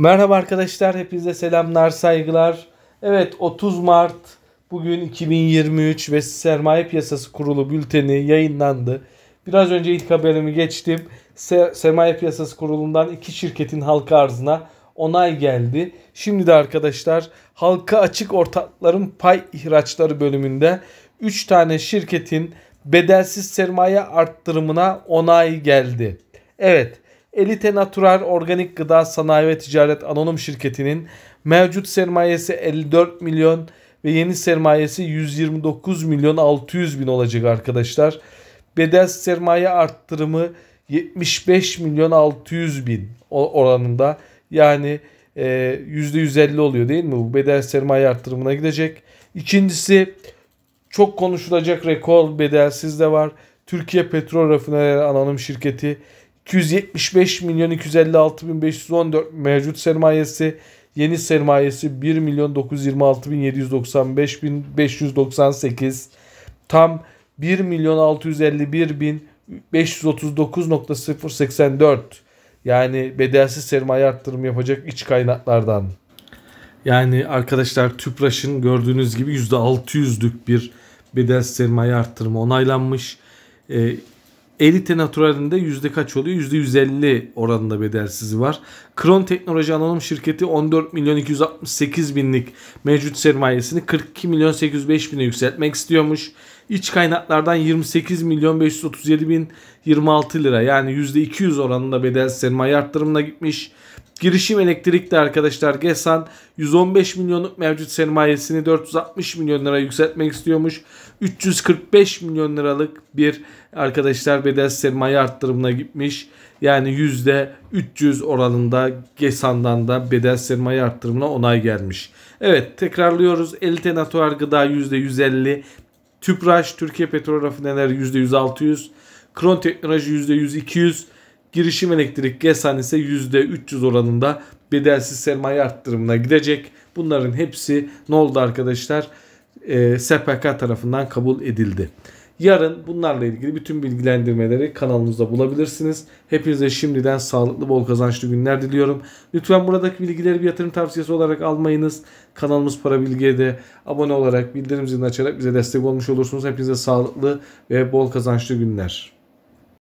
Merhaba arkadaşlar, hepinize selamlar, saygılar. Evet, 30 Mart bugün 2023 ve Sermaye Piyasası Kurulu bülteni yayınlandı. Biraz önce ilk haberimi geçtim. Sermaye Piyasası Kurulu'ndan iki şirketin halka arzına onay geldi. Şimdi de arkadaşlar halka açık ortakların pay ihraçları bölümünde 3 tane şirketin bedelsiz sermaye arttırımına onay geldi. Evet, Elite Natural Organik Gıda Sanayi ve Ticaret Anonim Şirketi'nin mevcut sermayesi 54 milyon ve yeni sermayesi 129 milyon 600 bin olacak arkadaşlar. Bedel sermaye arttırımı 75 milyon 600 bin oranında yani %150 e, oluyor değil mi? Bu bedel sermaye arttırımına gidecek. İkincisi çok konuşulacak rekor bedelsiz de var. Türkiye Petrol Rafineleri Anonim Şirketi 275 milyon 256 bin 514 mevcut sermayesi, yeni sermayesi 1 milyon 926 bin 795 bin 598 tam 1 milyon 651 bin 539.084 yani bedelsiz sermaye arttırımı yapacak iç kaynaklardan. Yani arkadaşlar TÜPRAŞ'ın gördüğünüz gibi %600'lük bir bedel sermaye arttırımı onaylanmış. E, Elite Natural'inde yüzde kaç oluyor? Yüzde 150 oranında bedelsizi var. Kron Teknoloji Anonim Şirketi 14 milyon 268 binlik mevcut sermayesini 42 milyon 805 bine yükseltmek istiyormuş. İç kaynaklardan 28 milyon 537 bin 26 lira yani %200 oranında bedel sermaye arttırımına gitmiş. Girişim elektrikte arkadaşlar GESAN 115 milyonluk mevcut sermayesini 460 milyon lira yükseltmek istiyormuş. 345 milyon liralık bir arkadaşlar bedel sermaye arttırımına gitmiş. Yani %300 oranında GESAN'dan da bedel sermaye arttırımına onay gelmiş. Evet tekrarlıyoruz. Elite Natural Gıda %150, Tüpraş, Türkiye Petrol Rafineleri %100-600, Kron Teknoloji %100-200, Girişim Elektrik Gesan ise %300 oranında bedelsiz sermaye arttırımına gidecek. Bunların hepsi ne oldu arkadaşlar? E, ee, SPK tarafından kabul edildi. Yarın bunlarla ilgili bütün bilgilendirmeleri kanalımızda bulabilirsiniz. Hepinize şimdiden sağlıklı bol kazançlı günler diliyorum. Lütfen buradaki bilgileri bir yatırım tavsiyesi olarak almayınız. Kanalımız Para Bilgi'ye de abone olarak bildirim zilini açarak bize destek olmuş olursunuz. Hepinize sağlıklı ve bol kazançlı günler.